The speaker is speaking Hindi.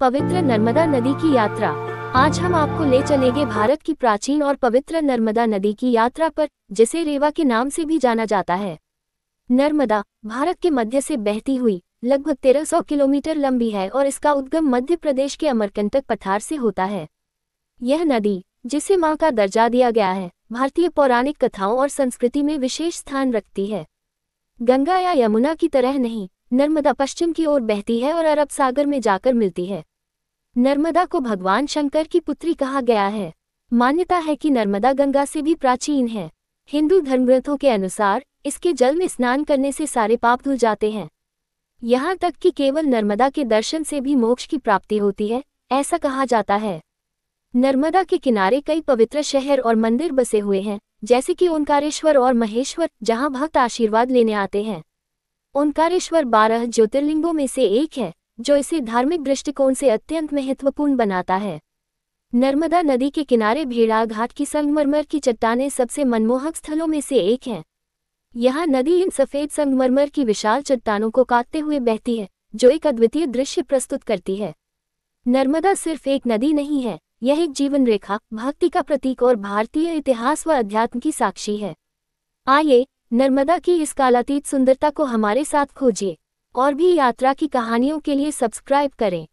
पवित्र नर्मदा नदी की यात्रा आज हम आपको ले चलेंगे भारत की प्राचीन और पवित्र नर्मदा नदी की यात्रा पर जिसे रेवा के नाम से भी जाना जाता है नर्मदा भारत के मध्य से बहती हुई लगभग 1300 किलोमीटर लंबी है और इसका उद्गम मध्य प्रदेश के अमरकंटक पठार से होता है यह नदी जिसे माँ का दर्जा दिया गया है भारतीय पौराणिक कथाओं और संस्कृति में विशेष स्थान रखती है गंगा या यमुना की तरह नहीं नर्मदा पश्चिम की ओर बहती है और अरब सागर में जाकर मिलती है नर्मदा को भगवान शंकर की पुत्री कहा गया है मान्यता है कि नर्मदा गंगा से भी प्राचीन है हिंदू धर्मग्रंथों के अनुसार इसके जल में स्नान करने से सारे पाप धुल जाते हैं यहाँ तक कि केवल नर्मदा के दर्शन से भी मोक्ष की प्राप्ति होती है ऐसा कहा जाता है नर्मदा के किनारे कई पवित्र शहर और मंदिर बसे हुए हैं जैसे कि ओंकारेश्वर और महेश्वर जहाँ भक्त आशीर्वाद लेने आते हैं ओंकारेश्वर बारह ज्योतिर्लिंगों में से एक है जो इसे धार्मिक दृष्टिकोण से अत्यंत महत्वपूर्ण बनाता है नर्मदा नदी के किनारे भेड़ा घाट की संगमरमर की चट्टाने सबसे मनमोहक स्थलों में से एक हैं यहाँ नदी इन सफ़ेद संगमरमर की विशाल चट्टानों को काटते हुए बहती है जो एक अद्वितीय दृश्य प्रस्तुत करती है नर्मदा सिर्फ एक नदी नहीं है यह एक जीवन रेखा भक्ति का प्रतीक और भारतीय इतिहास व अध्यात्म की साक्षी है आइए नर्मदा की इस कालातीत सुंदरता को हमारे साथ खोजिए और भी यात्रा की कहानियों के लिए सब्सक्राइब करें